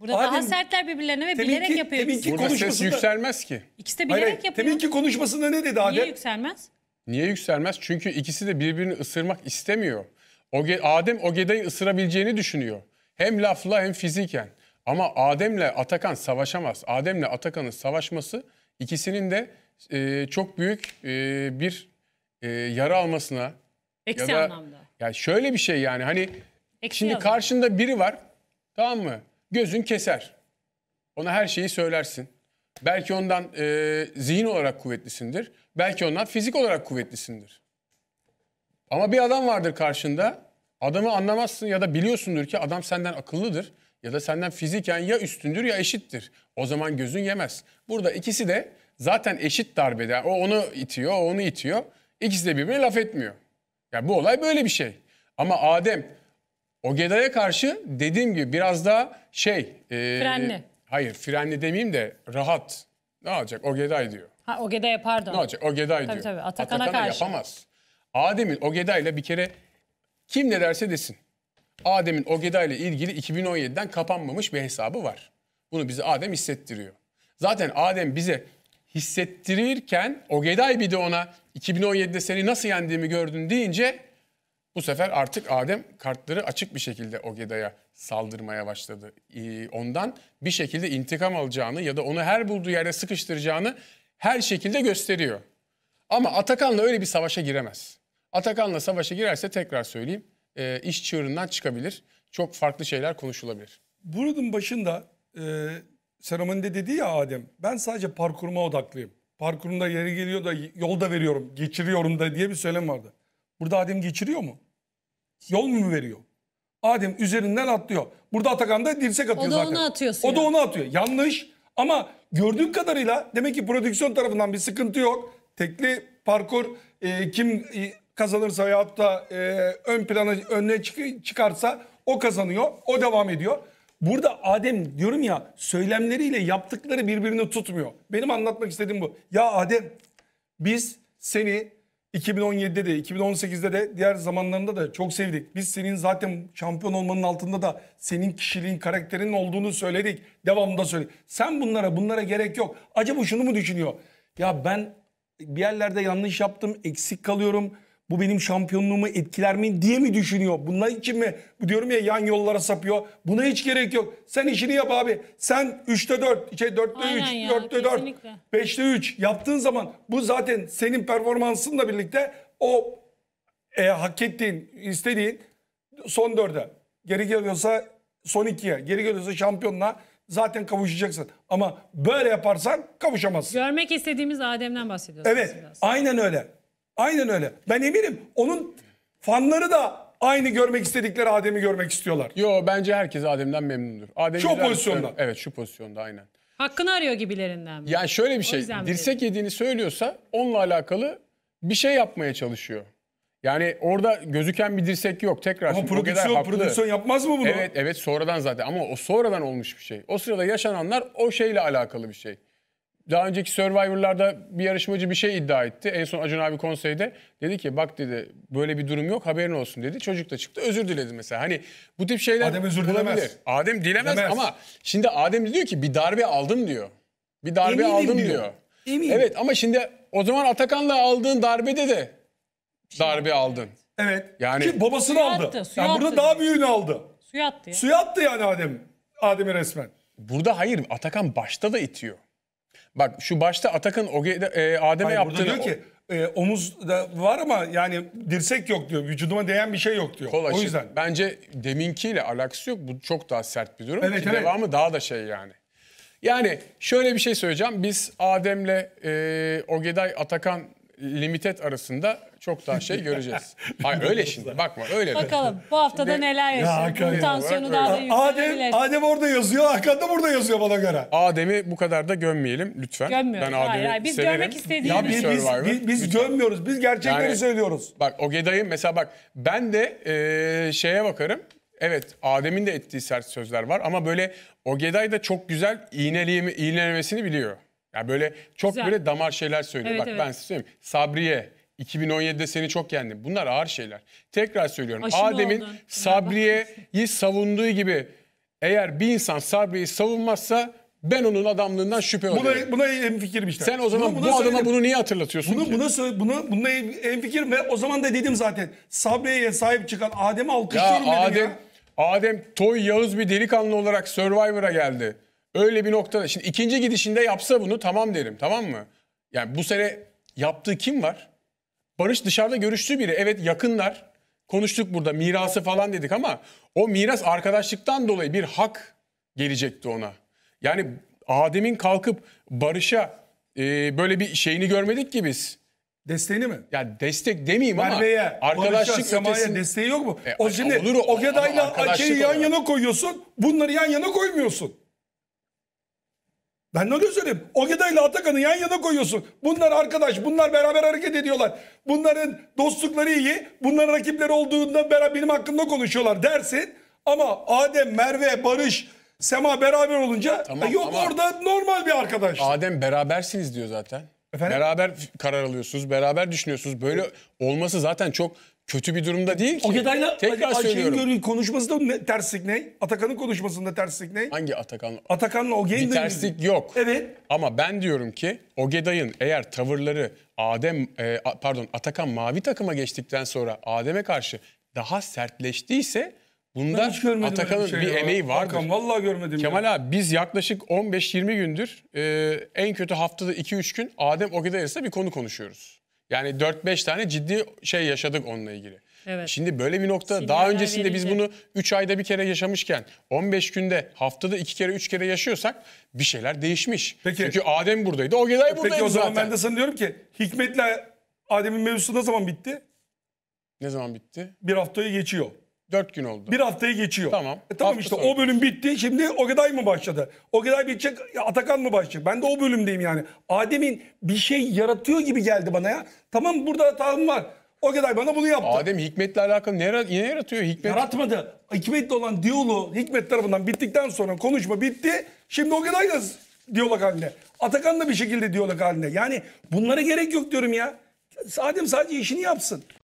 Burada Adem, daha sertler birbirlerine ve teminki, bilerek yapıyor. Teminki Burada ses yükselmez ki. İkisi de bilerek hayır, yapıyor. Teminki konuşmasında ne dedi Adem? Niye yükselmez? Niye yükselmez? Çünkü ikisi de birbirini ısırmak istemiyor. Oge, Adem Ogeday'ı ısırabileceğini düşünüyor. Hem lafla hem fiziken. Ama Adem'le Atakan savaşamaz. Adem'le Atakan'ın savaşması ikisinin de e, çok büyük e, bir e, yara almasına Eksi ya da, anlamda. Yani şöyle bir şey yani hani Eksi şimdi yazıyor. karşında biri var tamam mı? gözün keser. Ona her şeyi söylersin. Belki ondan e, zihin olarak kuvvetlisindir. Belki ondan fizik olarak kuvvetlisindir. Ama bir adam vardır karşında. Adamı anlamazsın ya da biliyorsundur ki adam senden akıllıdır. Ya da senden fiziken ya üstündür ya eşittir. O zaman gözün yemez. Burada ikisi de zaten eşit darbede. O onu itiyor, o onu itiyor. İkisi de birbirine laf etmiyor. Ya yani bu olay böyle bir şey. Ama Adem Ogeda'ya karşı dediğim gibi biraz daha şey... E, Frenli. Hayır frenli demeyeyim de rahat. Ne olacak? Ogeday diyor. Ha Ogeda'ya pardon. Ne olacak? Ogeday tabii, diyor. Tabii Atakan'a Atakan karşı. yapamaz. Adem'in Ogeda'yla bir kere kim ne derse desin. Adem'in Ogeda'yla ilgili 2017'den kapanmamış bir hesabı var. Bunu bize Adem hissettiriyor. Zaten Adem bize hissettirirken Ogeday bir de ona 2017'de seni nasıl yendiğimi gördün deyince bu sefer artık Adem kartları açık bir şekilde Ogeda'ya saldırmaya başladı. Ee, ondan bir şekilde intikam alacağını ya da onu her bulduğu yerde sıkıştıracağını her şekilde gösteriyor. Ama Atakan'la öyle bir savaşa giremez. Atakan'la savaşa girerse tekrar söyleyeyim e, iş çığırından çıkabilir. Çok farklı şeyler konuşulabilir. Buradın başında e, seremonide dedi ya Adem ben sadece parkuruma odaklıyım. Parkurumda yeri geliyor da yolda veriyorum, geçiriyorum da diye bir söylem vardı. Burada Adem geçiriyor mu? Yol mu veriyor? Adem üzerinden atlıyor. Burada Atakan da dirsek atıyor zaten. O da zaten. onu atıyor O da onu atıyor. Yanlış ama gördüğüm kadarıyla demek ki prodüksiyon tarafından bir sıkıntı yok. Tekli parkur e, kim e, kazanırsa veyahut da e, ön plana önüne çıkarsa o kazanıyor. O devam ediyor. Burada Adem diyorum ya söylemleriyle yaptıkları birbirini tutmuyor. Benim anlatmak istediğim bu. Ya Adem biz seni 2017'de de 2018'de de diğer zamanlarında da çok sevdik. Biz senin zaten şampiyon olmanın altında da senin kişiliğin, karakterin olduğunu söyledik. Devamında söyledik. Sen bunlara bunlara gerek yok. Acaba şunu mu düşünüyor? Ya ben bir yerlerde yanlış yaptım, eksik kalıyorum bu benim şampiyonluğumu etkiler mi diye mi düşünüyor? Bunlar için mi? Diyorum ya yan yollara sapıyor. Buna hiç gerek yok. Sen işini yap abi. Sen 3'te 4, şey 4'te Aynen 3, ya, 4'te 4, 5'te 3 yaptığın zaman bu zaten senin performansınla birlikte o e, hak ettiğin, istediğin son 4'e. Geri geliyorsa son 2'ye, geri geliyorsa şampiyonla zaten kavuşacaksın. Ama böyle yaparsan kavuşamazsın. Görmek istediğimiz Adem'den bahsediyorsun. Evet, biraz. aynen öyle. Aynen öyle. Ben eminim onun fanları da aynı görmek istedikleri Adem'i görmek istiyorlar. Yo bence herkes Adem'den memnundur. Adem Şu pozisyonda. oyun- Evet şu pozisyonda aynen. Hakkını arıyor gibilerinden mi? Yani şöyle bir şey, dirsek yediğini söylüyorsa onunla alakalı bir şey yapmaya çalışıyor. Yani orada gözüken bir dirsek yok tekrar. Ama şimdi o prodüksiyon, prodüksiyon yapmaz mı bunu? Evet evet sonradan zaten ama o sonradan olmuş bir şey. O sırada yaşananlar o şeyle alakalı bir şey daha önceki Survivor'larda bir yarışmacı bir şey iddia etti. En son Acun abi konseyde dedi ki bak dedi böyle bir durum yok haberin olsun dedi. Çocuk da çıktı özür diledi mesela. Hani bu tip şeyler Adem özür olabilir. dilemez. Adem dilemez, dilemez ama şimdi Adem diyor ki bir darbe aldım diyor. Bir darbe Eminim aldım diyor. diyor. Eminim. Evet ama şimdi o zaman Atakan'la aldığın darbede de şey darbe aldın. Evet. Yani Ki babasını suya aldı. Attı, suya yani burada dedi. daha büyüğünü aldı. Suya attı ya. Suya attı yani Adem. Adem'i resmen. Burada hayır Atakan başta da itiyor. Bak şu başta Atakan e, Adem'e Hayır, burada yaptığını... diyor ki e, omuz da var ama yani dirsek yok diyor. Vücuduma değen bir şey yok diyor. Kol O yüzden. Bence deminkiyle alakası yok. Bu çok daha sert bir durum. Evet, evet. Devamı daha da şey yani. Yani şöyle bir şey söyleyeceğim. Biz Adem'le e, Ogeday Atakan Limited arasında çok daha şey göreceğiz. Hayır öyle şimdi bakma öyle. Bakalım bu haftada Şimdi- neler yaşanacak. Bu tansiyonu bırak daha da öyle. Adem, Adem orada yazıyor, Hakan da burada yazıyor bana göre. Adem'i bu kadar da gömmeyelim lütfen. Gömmüyoruz, Ben Adem'i hayır. Biz severim. görmek istediğimiz- Ya Ya bir biz, biz, biz, biz gömmüyoruz, biz gerçekleri Yani- söylüyoruz. Bak o Ogeday'ın mesela bak ben de eee, şeye bakarım. Evet Adem'in de ettiği sert sözler var ama böyle o Ogeday da çok güzel iğneleyemi, iğnelemesini biliyor. Yani böyle çok Güzel. böyle damar şeyler söylüyor. Evet, bak evet. ben size söyleyeyim. Sabriye, 2017'de seni çok yendim. Bunlar ağır şeyler. Tekrar söylüyorum. Aşırı Adem'in oldun. Sabriye'yi savunduğu gibi eğer bir insan Sabriye'yi savunmazsa ben onun adamlığından şüphe buna, oluyorum. Buna en fikir işte. Sen o zaman buna, buna bu adama bunu niye hatırlatıyorsun bunu, ki? Buna, söyle, bunu, bununla en fikir ve o zaman da dedim zaten. Sabriye'ye sahip çıkan Adem'i alkışlıyorum ya Adem, ya. Adem Toy Yağız bir delikanlı olarak Survivor'a geldi. Öyle bir noktada. Şimdi ikinci gidişinde yapsa bunu tamam derim tamam mı? Yani bu sene yaptığı kim var? Barış dışarıda görüştüğü biri. Evet yakınlar. Konuştuk burada mirası falan dedik ama o miras arkadaşlıktan dolayı bir hak gelecekti ona. Yani Adem'in kalkıp Barış'a e, böyle bir şeyini görmedik ki biz. Desteğini mi? Ya destek demeyeyim ama arkadaşlık Barış'a, desteği yok mu? E, o şimdi olur, o, o Geday'la yan yana koyuyorsun. Bunları yan yana koymuyorsun. Ben ne söyleyeyim? Ogeda ile Atakan'ı yan yana koyuyorsun. Bunlar arkadaş, bunlar beraber hareket ediyorlar. Bunların dostlukları iyi, bunların rakipleri olduğunda beraber benim hakkımda konuşuyorlar dersin. Ama Adem, Merve, Barış, Sema beraber olunca Tamam, e, yok ama- orada normal bir arkadaş. Adem berabersiniz diyor zaten. Efendim? Beraber karar alıyorsunuz, beraber düşünüyorsunuz. Böyle olması zaten çok kötü bir durumda değil ki. Okeday'la Tekrar söylüyorum. konuşması da ne, terslik ne? Atakan'ın konuşmasında terslik ne? Hangi Atakan? Atakan'la Ogeday'ın. Bir terslik yok. Evet. Ama ben diyorum ki Ogeday'ın eğer tavırları Adem e, pardon Atakan mavi takıma geçtikten sonra Adem'e karşı daha sertleştiyse Bunda Atakan'ın bir, şey bir emeği var. Hakan vallahi görmedim. Kemal ya. abi biz yaklaşık 15-20 gündür e, en kötü haftada 2-3 gün Adem Ogedaris'le bir konu konuşuyoruz. Yani 4-5 tane ciddi şey yaşadık onunla ilgili. Evet. Şimdi böyle bir nokta Sinirler daha öncesinde verince. biz bunu 3 ayda bir kere yaşamışken 15 günde haftada 2 kere 3 kere yaşıyorsak bir şeyler değişmiş. Peki. Çünkü Adem buradaydı, o Geday e, buradaydı Peki o zaman ben de sana diyorum ki Hikmet'le Adem'in mevzusu ne zaman bitti? Ne zaman bitti? Bir haftayı geçiyor. Dört gün oldu. Bir haftayı geçiyor. Tamam. E, tamam işte o bölüm bitti. Şimdi Ogeday mı başladı? Ogeday bitecek, Atakan mı başlayacak? Ben de o bölümdeyim yani. Adem'in bir şey yaratıyor gibi geldi bana ya. Tamam burada hatam var. O Ogeday bana bunu yaptı. Adem Hikmet'le alakalı ne, ne yaratıyor? Hikmet Yaratmadı. Hikmet'le olan diyaloğu Hikmet tarafından bittikten sonra konuşma bitti. Şimdi o Ogeday'la diyalog haline. Atakan da bir şekilde diyalog haline. Yani bunlara gerek yok diyorum ya. Adem sadece işini yapsın.